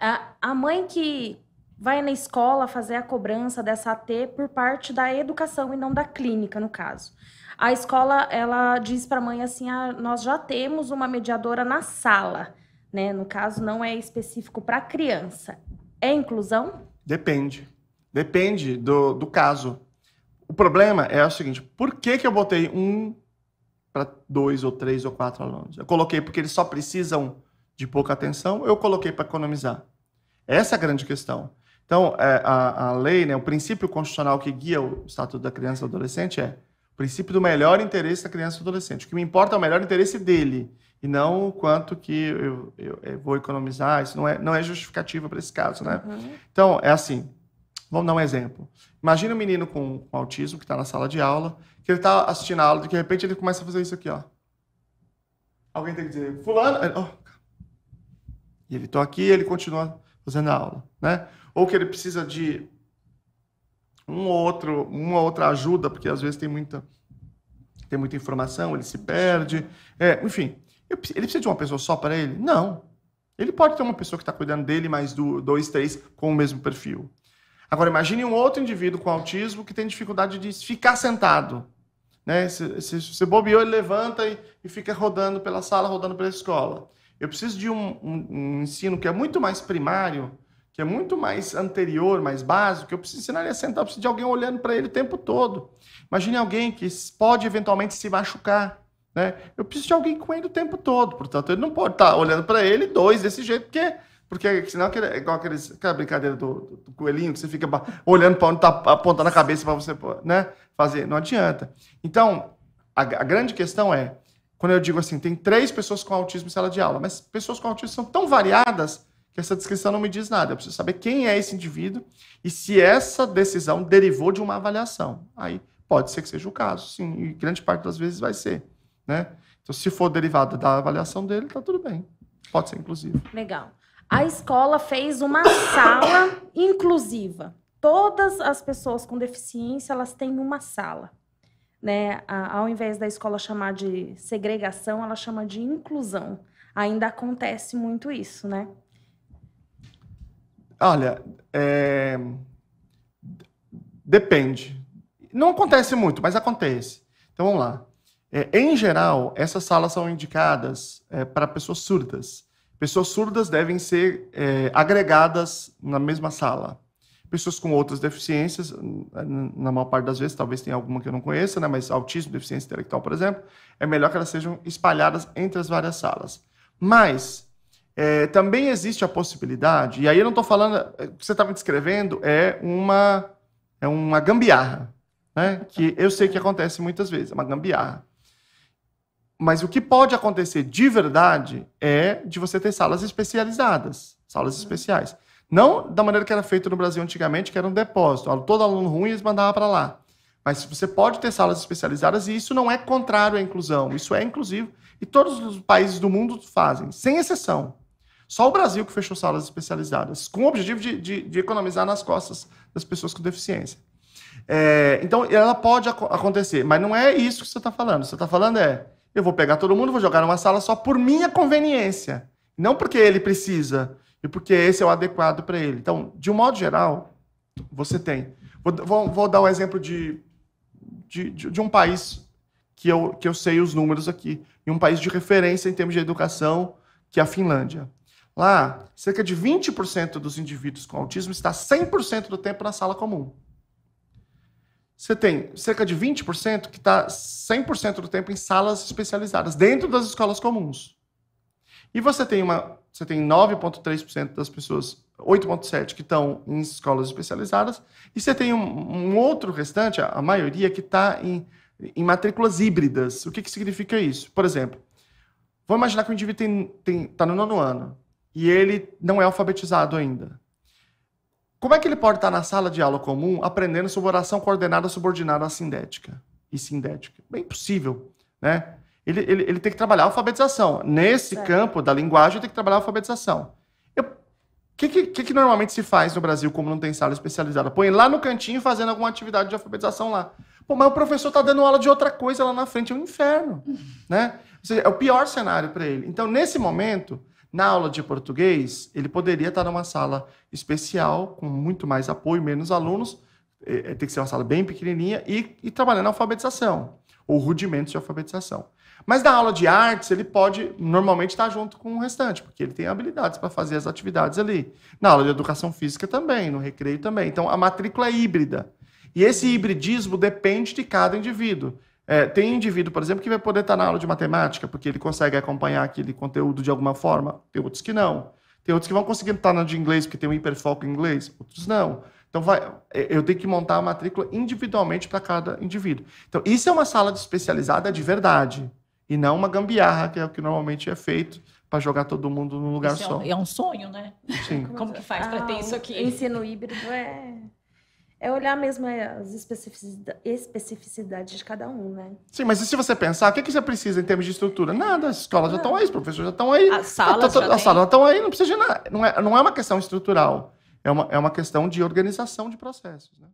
A, a mãe que vai na escola fazer a cobrança dessa AT por parte da educação e não da clínica, no caso. A escola, ela diz para a mãe assim, ah, nós já temos uma mediadora na sala, né? No caso, não é específico para criança. É inclusão? Depende. Depende do, do caso. O problema é o seguinte: por que, que eu botei um para dois ou três ou quatro alunos? Eu coloquei porque eles só precisam de pouca atenção, eu coloquei para economizar. Essa é a grande questão. Então, é, a, a lei, né, o princípio constitucional que guia o Estatuto da Criança e do Adolescente é o princípio do melhor interesse da criança e do adolescente. O que me importa é o melhor interesse dele e não o quanto que eu, eu, eu vou economizar. Isso não é, não é justificativa para esse caso, né? Uhum. Então, é assim. Vamos dar um exemplo. Imagina um menino com, com autismo que está na sala de aula, que ele está assistindo a aula e de repente ele começa a fazer isso aqui, ó. Alguém tem que dizer, fulano... Oh. E ele, está aqui, ele continua fazendo a aula, né? Ou que ele precisa de um ou outro, uma outra ajuda, porque às vezes tem muita, tem muita informação, ele se perde, é, enfim. Ele precisa de uma pessoa só para ele? Não. Ele pode ter uma pessoa que está cuidando dele, mais do, dois, três, com o mesmo perfil. Agora, imagine um outro indivíduo com autismo que tem dificuldade de ficar sentado. Né? Se, você bobeou, ele levanta e, e fica rodando pela sala, rodando pela escola. Eu preciso de um, um, um ensino que é muito mais primário, que é muito mais anterior, mais básico. Eu preciso ensinar ele a sentar, eu preciso de alguém olhando para ele o tempo todo. Imagine alguém que pode eventualmente se machucar. Né? Eu preciso de alguém com ele o tempo todo. Portanto, ele não pode estar tá olhando para ele dois desse jeito, porque porque senão é igual aqueles, aquela brincadeira do, do, coelhinho, que você fica olhando para onde está apontando a cabeça para você né, fazer. Não adianta. Então, a, a, grande questão é quando eu digo assim, tem três pessoas com autismo em sala de aula, mas pessoas com autismo são tão variadas que essa descrição não me diz nada. Eu preciso saber quem é esse indivíduo e se essa decisão derivou de uma avaliação. Aí pode ser que seja o caso, sim, e grande parte das vezes vai ser. Né? Então, se for derivada da avaliação dele, está tudo bem. Pode ser inclusive. Legal. A escola fez uma sala inclusiva. Todas as pessoas com deficiência, elas têm uma sala né, ao invés da escola chamar de segregação, ela chama de inclusão. Ainda acontece muito isso, né? Olha, é... depende. Não acontece muito, mas acontece. Então vamos lá. É, em geral, essas salas são indicadas é, para pessoas surdas. Pessoas surdas devem ser é, agregadas na mesma sala pessoas com outras deficiências, hum, na maior parte das vezes, talvez tenha alguma que eu não conheça, né, mas autismo, deficiência intelectual, por exemplo, é melhor que elas sejam espalhadas entre as várias salas. Mas é, também existe a possibilidade, e aí eu não estou falando, é, o que você tá estava descrevendo é uma, é uma gambiarra, né, que eu sei que acontece muitas vezes, é uma gambiarra. Mas o que pode acontecer de verdade é de você ter salas especializadas, salas hum. especiais. Não da maneira que era feito no Brasil antigamente, que era um depósito. Todo aluno ruim eles mandavam para lá. Mas você pode ter salas especializadas e isso não é contrário à inclusão, isso é inclusivo. E todos os países do mundo fazem, sem exceção. Só o Brasil que fechou salas especializadas, com o objetivo de, de, de economizar nas costas das pessoas com deficiência. É, então, ela pode ac acontecer, mas não é isso que você está falando. Você está falando é, eu vou pegar todo mundo, vou jogar numa sala só por minha conveniência, não porque ele precisa e porque esse é o adequado para ele. Então, de um modo geral, você tem. Vou, vou, dar um exemplo de, de, de, um país que eu, que eu sei os números aqui, e um país de referência em termos de educação, que é a Finlândia. Lá, cerca de 20% dos indivíduos com autismo está 100% do tempo na sala comum. Você tem cerca de 20% que está 100% do tempo em salas especializadas, dentro das escolas comuns. E você tem uma, você tem 9,3% das pessoas, 8,7% que estão em escolas especializadas, e você tem um, um outro restante, a, a maioria, que está em, em matrículas híbridas. O que, que significa isso? Por exemplo, vamos imaginar que o indivíduo está tem, tem, tá no nono ano e ele não é alfabetizado ainda. Como é que ele pode estar tá na sala de aula comum aprendendo sobre oração coordenada subordinada à sindética e sindética? Bem possível, né? ele, ele, ele tem que trabalhar a alfabetização. Nesse certo. campo da linguagem, tem que trabalhar a alfabetização. O que, que, que, normalmente se faz no Brasil, como não tem sala especializada? Põe lá no cantinho fazendo alguma atividade de alfabetização lá. Pô, mas o professor está dando aula de outra coisa lá na frente, é um inferno, né? Ou seja, é o pior cenário para ele. Então, nesse momento, na aula de português, ele poderia estar numa sala especial, com muito mais apoio, menos alunos, eh, eh, tem que ser uma sala bem pequenininha, e, e trabalhando a alfabetização, ou rudimentos de alfabetização. Mas na aula de artes, ele pode normalmente estar junto com o restante, porque ele tem habilidades para fazer as atividades ali. Na aula de educação física também, no recreio também. Então, a matrícula é híbrida. E esse hibridismo depende de cada indivíduo. É, tem indivíduo, por exemplo, que vai poder estar na aula de matemática, porque ele consegue acompanhar aquele conteúdo de alguma forma. Tem outros que não. Tem outros que vão conseguir estar na de inglês, porque tem um hiperfoco em inglês. Outros não. Então, vai, é, eu tenho que montar a matrícula individualmente para cada indivíduo. Então, isso é uma sala de especializada de verdade e não uma gambiarra, que é o que normalmente é feito para jogar todo mundo num lugar isso só. É um, é um, sonho, né? Sim. Como que faz ah, para ter isso aqui? Ensino híbrido é é olhar mesmo as especificidades de cada um, né? Sim, mas e se você pensar, o que, é que você precisa em termos de estrutura? Nada, as escolas já estão aí, os professores já estão aí. As salas tá já estão aí, não precisa de nada. Não é, não é uma questão estrutural, é uma, é uma questão de organização de processos, né?